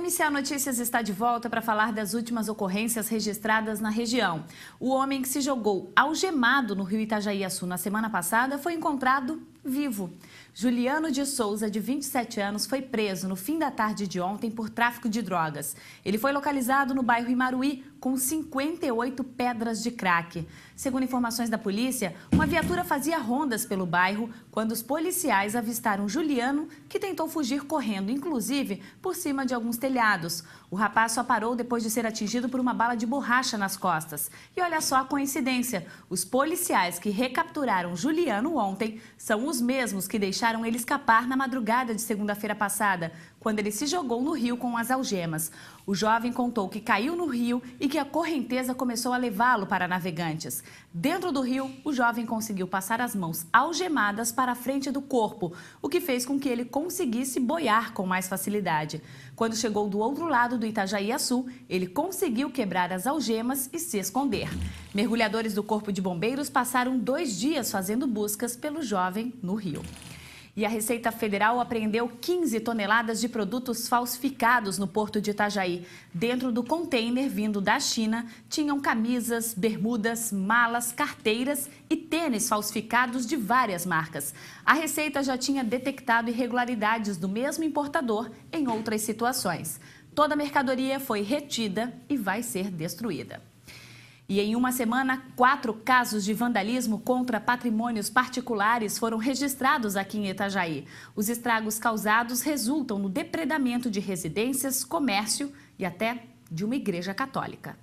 MCA Notícias está de volta para falar das últimas ocorrências registradas na região. O homem que se jogou algemado no rio Itajaí Açu na semana passada foi encontrado vivo. Juliano de Souza, de 27 anos, foi preso no fim da tarde de ontem por tráfico de drogas. Ele foi localizado no bairro Imaruí com 58 pedras de crack. Segundo informações da polícia, uma viatura fazia rondas pelo bairro quando os policiais avistaram Juliano, que tentou fugir correndo, inclusive por cima de alguns telhados. O rapaz só parou depois de ser atingido por uma bala de borracha nas costas. E olha só a coincidência: os policiais que recapturaram Juliano ontem são os os mesmos que deixaram ele escapar na madrugada de segunda-feira passada, quando ele se jogou no rio com as algemas. O jovem contou que caiu no rio e que a correnteza começou a levá-lo para navegantes. Dentro do rio, o jovem conseguiu passar as mãos algemadas para a frente do corpo, o que fez com que ele conseguisse boiar com mais facilidade. Quando chegou do outro lado do Itajaí Sul, ele conseguiu quebrar as algemas e se esconder. Mergulhadores do Corpo de Bombeiros passaram dois dias fazendo buscas pelo jovem no Rio. E a Receita Federal apreendeu 15 toneladas de produtos falsificados no porto de Itajaí. Dentro do container vindo da China, tinham camisas, bermudas, malas, carteiras e tênis falsificados de várias marcas. A Receita já tinha detectado irregularidades do mesmo importador em outras situações. Toda a mercadoria foi retida e vai ser destruída. E em uma semana, quatro casos de vandalismo contra patrimônios particulares foram registrados aqui em Itajaí. Os estragos causados resultam no depredamento de residências, comércio e até de uma igreja católica.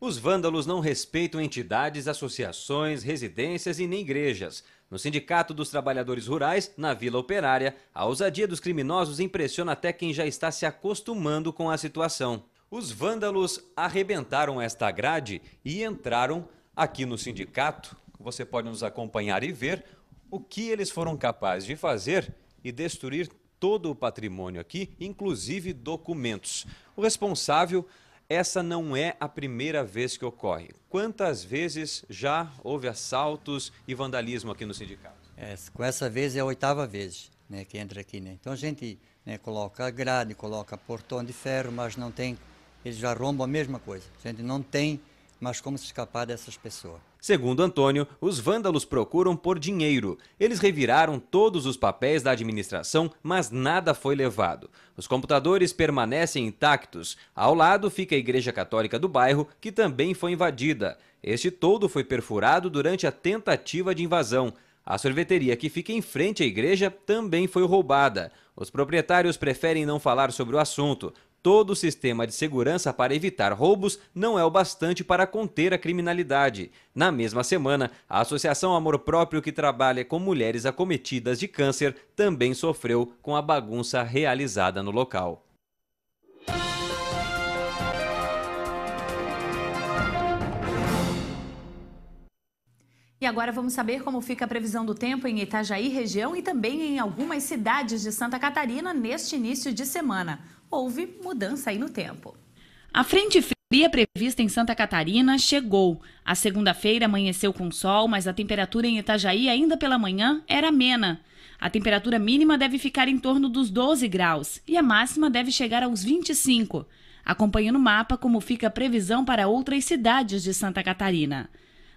Os vândalos não respeitam entidades, associações, residências e nem igrejas. No Sindicato dos Trabalhadores Rurais, na Vila Operária, a ousadia dos criminosos impressiona até quem já está se acostumando com a situação. Os vândalos arrebentaram esta grade e entraram aqui no sindicato. Você pode nos acompanhar e ver o que eles foram capazes de fazer e destruir todo o patrimônio aqui, inclusive documentos. O responsável, essa não é a primeira vez que ocorre. Quantas vezes já houve assaltos e vandalismo aqui no sindicato? É, com essa vez é a oitava vez né, que entra aqui. Né? Então a gente né, coloca grade, coloca portão de ferro, mas não tem eles arrombam a mesma coisa. A gente não tem mais como se escapar dessas pessoas. Segundo Antônio, os vândalos procuram por dinheiro. Eles reviraram todos os papéis da administração, mas nada foi levado. Os computadores permanecem intactos. Ao lado fica a Igreja Católica do bairro, que também foi invadida. Este todo foi perfurado durante a tentativa de invasão. A sorveteria que fica em frente à igreja também foi roubada. Os proprietários preferem não falar sobre o assunto. Todo o sistema de segurança para evitar roubos não é o bastante para conter a criminalidade. Na mesma semana, a Associação Amor Próprio, que trabalha com mulheres acometidas de câncer, também sofreu com a bagunça realizada no local. E agora vamos saber como fica a previsão do tempo em Itajaí, região e também em algumas cidades de Santa Catarina neste início de semana. Houve mudança aí no tempo. A frente fria prevista em Santa Catarina chegou. A segunda-feira amanheceu com sol, mas a temperatura em Itajaí ainda pela manhã era amena. A temperatura mínima deve ficar em torno dos 12 graus e a máxima deve chegar aos 25. Acompanhe no mapa como fica a previsão para outras cidades de Santa Catarina.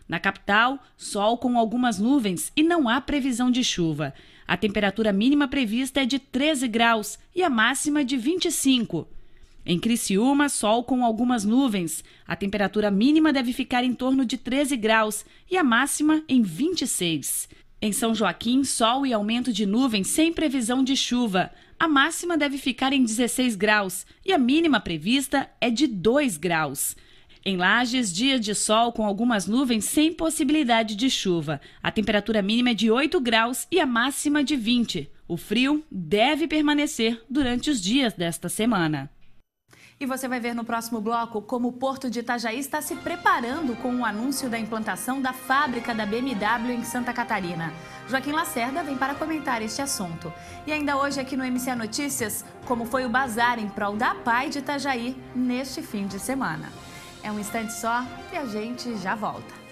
Na capital, sol com algumas nuvens e não há previsão de chuva. A temperatura mínima prevista é de 13 graus e a máxima de 25. Em Criciúma, sol com algumas nuvens. A temperatura mínima deve ficar em torno de 13 graus e a máxima em 26. Em São Joaquim, sol e aumento de nuvens sem previsão de chuva. A máxima deve ficar em 16 graus e a mínima prevista é de 2 graus. Em Lages, dia de sol com algumas nuvens sem possibilidade de chuva. A temperatura mínima é de 8 graus e a máxima de 20. O frio deve permanecer durante os dias desta semana. E você vai ver no próximo bloco como o Porto de Itajaí está se preparando com o anúncio da implantação da fábrica da BMW em Santa Catarina. Joaquim Lacerda vem para comentar este assunto. E ainda hoje aqui no MCA Notícias, como foi o bazar em prol da PAI de Itajaí neste fim de semana. É um instante só e a gente já volta.